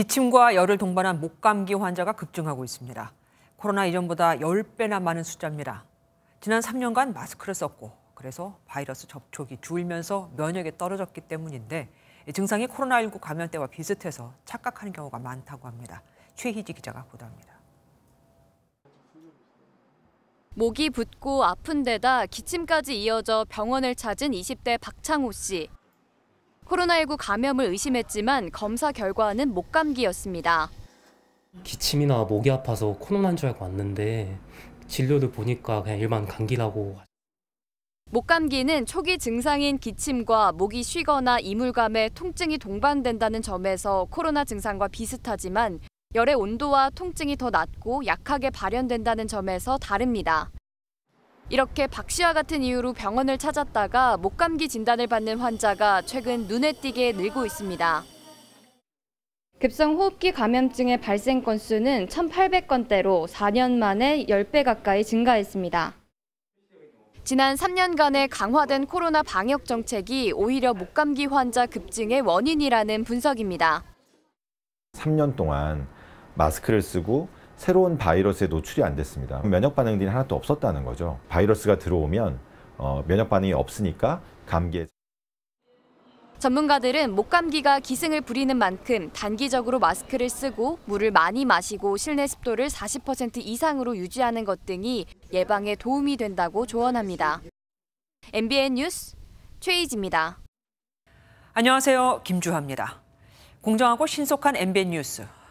기침과 열을 동반한 목감기 환자가 급증하고 있습니다. 코로나 이전보다 10배나 많은 숫자입니다. 지난 3년간 마스크를 썼고 그래서 바이러스 접촉이 줄면서 면역이 떨어졌기 때문인데 증상이 코로나19 감염 때와 비슷해서 착각하는 경우가 많다고 합니다. 최희지 기자가 보도합니다. 목이 붓고 아픈 데다 기침까지 이어져 병원을 찾은 20대 박창호 씨. 코로나19 감염을 의심했지만 검사 결과는 목감기였습니다. 기침이나 목이 아파서 코로나인 줄 알고 왔는데 진료를 보니까 그냥 일반 감기라고. 목감기는 초기 증상인 기침과 목이 쉬거나 이물감에 통증이 동반된다는 점에서 코로나 증상과 비슷하지만 열의 온도와 통증이 더 낮고 약하게 발현된다는 점에서 다릅니다. 이렇게 박 씨와 같은 이유로 병원을 찾았다가 목감기 진단을 받는 환자가 최근 눈에 띄게 늘고 있습니다. 급성호흡기 감염증의 발생 건수는 1,800건대로 4년 만에 10배 가까이 증가했습니다. 지난 3년간의 강화된 코로나 방역 정책이 오히려 목감기 환자 급증의 원인이라는 분석입니다. 3년 동안 마스크를 쓰고 새로운 바이러스에 노출이 안 됐습니다. 면역 반응들이 하나도 없었다는 거죠. 바이러스가 들어오면 어, 면역 반응이 없으니까 감기에 전문가들은 목감기가 기승을 부리는 만큼 단기적으로 마스크를 쓰고 물을 많이 마시고 실내 습도를 40% 이상으로 유지하는 것 등이 예방에 도움이 된다고 조언합니다. MBN 뉴스 최희지입니다. 안녕하세요. 김주하입니다. 공정하고 신속한 MBN 뉴스